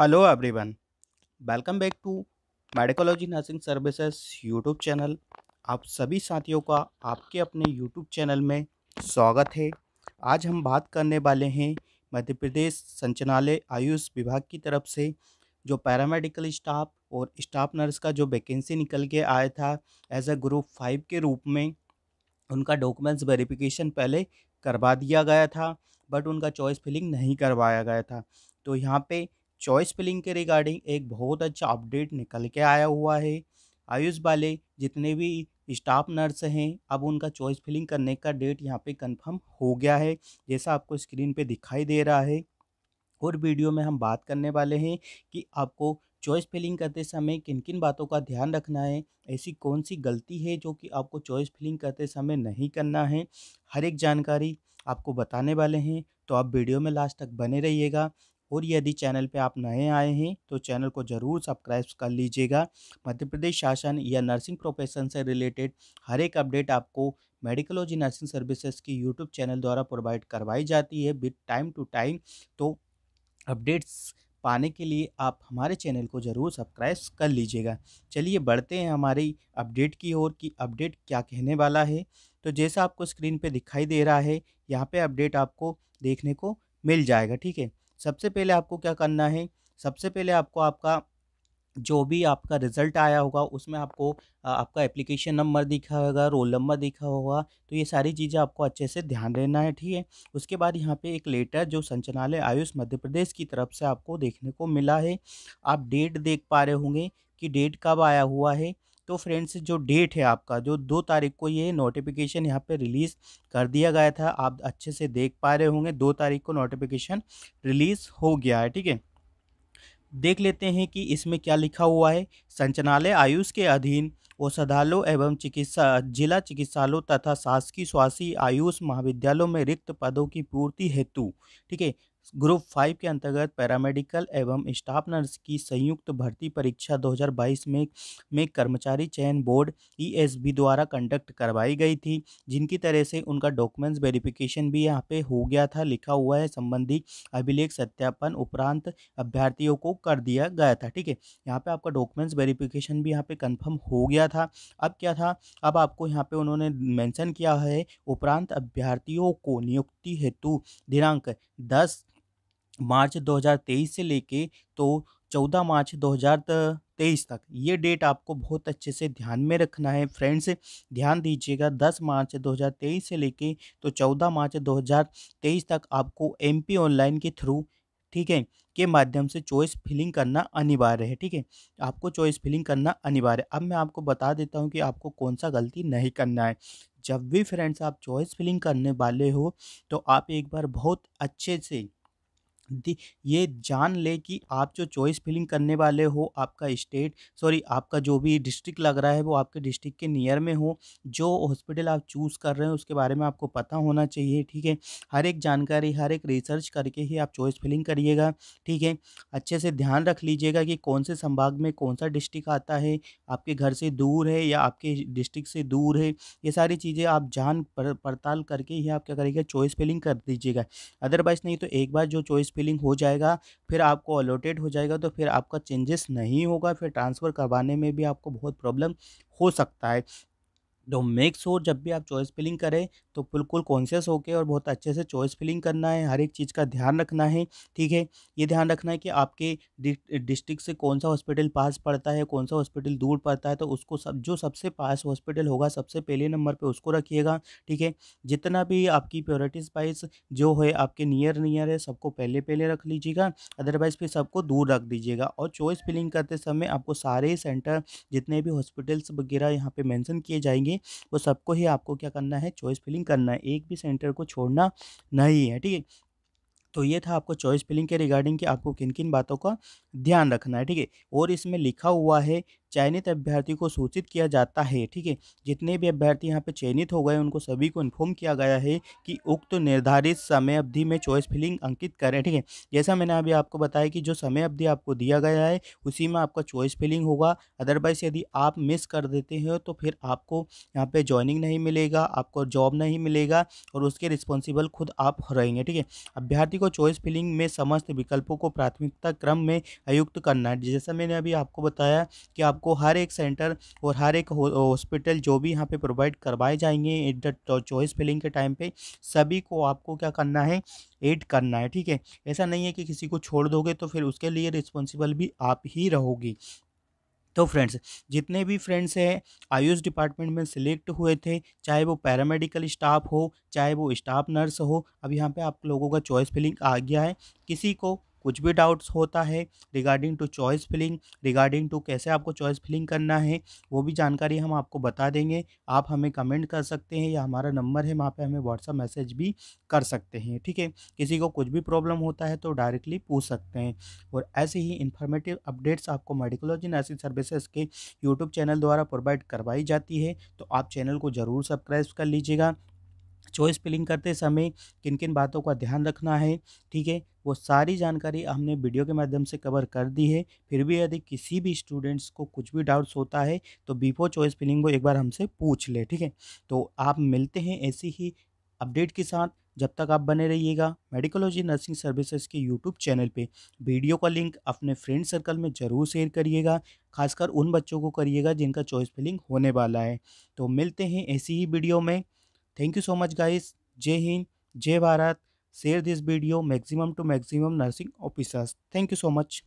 hello everyone welcome back to Medicology Nursing Services YouTube channel आप सभी साथियों का आपके अपने यूट्यूब चैनल में स्वागत है आज हम बात करने वाले हैं मध्य प्रदेश संचनालय आयुष विभाग की तरफ से जो पैरामेडिकल स्टाफ और स्टाफ नर्स का जो वैकेंसी निकल के आया था एज अ ग्रुप फाइव के रूप में उनका डॉक्यूमेंट्स वेरिफिकेशन पहले करवा दिया गया था बट उनका चॉइस फिलिंग नहीं करवाया गया था तो यहाँ पे चॉइस फिलिंग के रिगार्डिंग एक बहुत अच्छा अपडेट निकल के आया हुआ है आयुष वाले जितने भी स्टाफ नर्स हैं अब उनका चॉइस फिलिंग करने का डेट यहाँ पे कंफर्म हो गया है जैसा आपको स्क्रीन पे दिखाई दे रहा है और वीडियो में हम बात करने वाले हैं कि आपको चॉइस फिलिंग करते समय किन किन बातों का ध्यान रखना है ऐसी कौन सी गलती है जो कि आपको चॉइस फिलिंग करते समय नहीं करना है हर एक जानकारी आपको बताने वाले हैं तो आप वीडियो में लास्ट तक बने रहिएगा और यदि चैनल पे आप नए आए हैं तो चैनल को ज़रूर सब्सक्राइब कर लीजिएगा मध्य प्रदेश शासन या नर्सिंग प्रोफेशन से रिलेटेड हर एक अपडेट आपको मेडिकोलॉजी नर्सिंग सर्विसेज की यूट्यूब चैनल द्वारा प्रोवाइड करवाई जाती है विद टाइम टू टाइम तो अपडेट्स पाने के लिए आप हमारे चैनल को ज़रूर सब्सक्राइब कर लीजिएगा चलिए बढ़ते हैं हमारी अपडेट की ओर कि अपडेट क्या कहने वाला है तो जैसा आपको स्क्रीन पे दिखाई दे रहा है यहाँ पे अपडेट आपको देखने को मिल जाएगा ठीक है सबसे पहले आपको क्या करना है सबसे पहले आपको आपका जो भी आपका रिज़ल्ट आया होगा उसमें आपको आपका एप्लीकेशन नंबर दिखा होगा रोल नंबर दिखा होगा तो ये सारी चीज़ें आपको अच्छे से ध्यान देना है ठीक है उसके बाद यहाँ पे एक लेटर जो संचनालय आयुष मध्य प्रदेश की तरफ से आपको देखने को मिला है आप डेट देख पा रहे होंगे कि डेट कब आया हुआ है तो फ्रेंड्स जो डेट है आपका जो दो तारीख को ये नोटिफिकेशन यहाँ पे रिलीज़ कर दिया गया था आप अच्छे से देख पा रहे होंगे दो तारीख को नोटिफिकेशन रिलीज़ हो गया है ठीक है देख लेते हैं कि इसमें क्या लिखा हुआ है संचनालय आयुष के अधीन औषधालय एवं चिकित्सा जिला चिकित्सालयों तथा शासकीय स्वास्थ्य आयुष महाविद्यालयों में रिक्त पदों की पूर्ति हेतु ठीक है ग्रुप फाइव के अंतर्गत पैरामेडिकल एवं स्टाफ नर्स की संयुक्त भर्ती परीक्षा 2022 में में कर्मचारी चयन बोर्ड ई e द्वारा कंडक्ट करवाई गई थी जिनकी तरह से उनका डॉक्यूमेंट्स वेरिफिकेशन भी यहाँ पे हो गया था लिखा हुआ है संबंधी अभिलेख सत्यापन उपरांत अभ्यर्थियों को कर दिया गया था ठीक है यहाँ पर आपका डॉक्यूमेंट्स वेरिफिकेशन भी यहाँ पर कन्फर्म हो गया था अब क्या था अब आपको यहाँ पर उन्होंने मैंसन किया है उपरांत अभ्यर्थियों को नियुक्ति हेतु दिनांक दस मार्च 2023 से लेके तो 14 मार्च 2023 तक ये डेट आपको बहुत अच्छे से ध्यान में रखना है फ्रेंड्स ध्यान दीजिएगा 10 मार्च 2023 से लेके तो 14 मार्च 2023 तक आपको एमपी ऑनलाइन के थ्रू ठीक है के माध्यम से चॉइस फिलिंग करना अनिवार्य है ठीक है आपको चॉइस फिलिंग करना अनिवार्य अब मैं आपको बता देता हूँ कि आपको कौन सा गलती नहीं करना है जब भी फ्रेंड्स आप चॉइस फिलिंग करने वाले हो तो आप एक बार बहुत अच्छे से ये जान ले कि आप जो चॉइस फिलिंग करने वाले हो आपका स्टेट सॉरी आपका जो भी डिस्ट्रिक्ट लग रहा है वो आपके डिस्ट्रिक्ट के नियर में हो जो हॉस्पिटल आप चूज़ कर रहे हो उसके बारे में आपको पता होना चाहिए ठीक है हर एक जानकारी हर एक रिसर्च करके ही आप चॉइस फिलिंग करिएगा ठीक है अच्छे से ध्यान रख लीजिएगा कि कौन से संभाग में कौन सा डिस्ट्रिक्ट आता है आपके घर से दूर है या आपके डिस्ट्रिक्ट से दूर है ये सारी चीज़ें आप जान पड़ताल करके ही आप क्या करिएगा चॉइस फिलिंग कर दीजिएगा अदरवाइज़ नहीं तो एक बार जो चॉइस फिलिंग हो जाएगा फिर आपको अलॉटेड हो जाएगा तो फिर आपका चेंजेस नहीं होगा फिर ट्रांसफ़र करवाने में भी आपको बहुत प्रॉब्लम हो सकता है तो मेक श्योर जब भी आप चॉइस फिलिंग करें तो बिल्कुल कॉन्शियस होकर और बहुत अच्छे से चॉइस फिलिंग करना है हर एक चीज़ का ध्यान रखना है ठीक है ये ध्यान रखना है कि आपके डिस्ट्रिक्ट से कौन सा हॉस्पिटल पास पड़ता है कौन सा हॉस्पिटल दूर पड़ता है तो उसको सब जो सबसे पास हॉस्पिटल होगा सबसे पहले नंबर पर उसको रखिएगा ठीक है जितना भी आपकी प्योरिटीज वाइज जो है आपके नियर नियर है सबको पहले पहले रख लीजिएगा अदरवाइज़ फिर सबको दूर रख दीजिएगा और चॉइस फिलिंग करते समय आपको सारे सेंटर जितने भी हॉस्पिटल्स वगैरह यहाँ पर मैंसन किए जाएंगे वो सबको ही आपको क्या करना है चॉइस फिलिंग करना है एक भी सेंटर को छोड़ना नहीं है ठीक है तो ये था आपको चॉइस फिलिंग के रिगार्डिंग कि आपको किन किन बातों का ध्यान रखना है ठीक है और इसमें लिखा हुआ है चयनित अभ्यर्थी को सूचित किया जाता है ठीक है जितने भी अभ्यर्थी यहाँ पे चयनित हो गए उनको सभी को इन्फॉर्म किया गया है कि उक्त निर्धारित समय अवधि में चॉइस फिलिंग अंकित करें ठीक है जैसा मैंने अभी आपको बताया कि जो समय अवधि आपको दिया गया है उसी में आपका चॉइस फिलिंग होगा अदरवाइज़ यदि आप मिस कर देते हैं तो फिर आपको यहाँ पर ज्वाइनिंग नहीं मिलेगा आपको जॉब नहीं मिलेगा और उसके रिस्पॉन्सिबल खुद आप रहेंगे ठीक है अभ्यर्थी को चॉइस फिलिंग में समस्त विकल्पों को प्राथमिकता क्रम में आयुक्त करना है जैसा मैंने अभी आपको बताया कि आप आपको हर एक सेंटर और हर एक हॉस्पिटल जो भी यहाँ पे प्रोवाइड करवाए जाएंगे एट द चॉइस फिलिंग के टाइम पे सभी को आपको क्या करना है एड करना है ठीक है ऐसा नहीं है कि किसी को छोड़ दोगे तो फिर उसके लिए रिस्पॉन्सिबल भी आप ही रहोगी तो फ्रेंड्स जितने भी फ्रेंड्स हैं आयुष डिपार्टमेंट में सिलेक्ट हुए थे चाहे वो पैरामेडिकल स्टाफ हो चाहे वो स्टाफ नर्स हो अब यहाँ पे आप लोगों का चॉइस फिलिंग आ गया है किसी को कुछ भी डाउट्स होता है regarding to choice filling regarding to कैसे आपको चॉइस फिलिंग करना है वो भी जानकारी हम आपको बता देंगे आप हमें कमेंट कर सकते हैं या हमारा नंबर है वहाँ पर हमें व्हाट्सअप मैसेज भी कर सकते हैं ठीक है किसी को कुछ भी प्रॉब्लम होता है तो डायरेक्टली पूछ सकते हैं और ऐसे ही इन्फॉर्मेटिव अपडेट्स आपको मेडिकोलॉजी नर्सिंग सर्विसेज के यूट्यूब चैनल द्वारा प्रोवाइड करवाई जाती है तो आप चैनल को ज़रूर सब्सक्राइब कर लीजिएगा चॉइस फिलिंग करते समय किन किन बातों का ध्यान रखना है ठीक है वो सारी जानकारी हमने वीडियो के माध्यम से कवर कर दी है फिर भी यदि किसी भी स्टूडेंट्स को कुछ भी डाउट्स होता है तो बिफोर चॉइस फिलिंग को एक बार हमसे पूछ ले ठीक है तो आप मिलते हैं ऐसी ही अपडेट के साथ जब तक आप बने रहिएगा मेडिकोलॉजी नर्सिंग सर्विसेज के यूट्यूब चैनल पे वीडियो का लिंक अपने फ्रेंड सर्कल में ज़रूर शेयर करिएगा खासकर उन बच्चों को करिएगा जिनका चॉइस फिलिंग होने वाला है तो मिलते हैं ऐसी ही वीडियो में thank you so much guys जय हिंद जय Bharat share this video maximum to maximum nursing officers thank you so much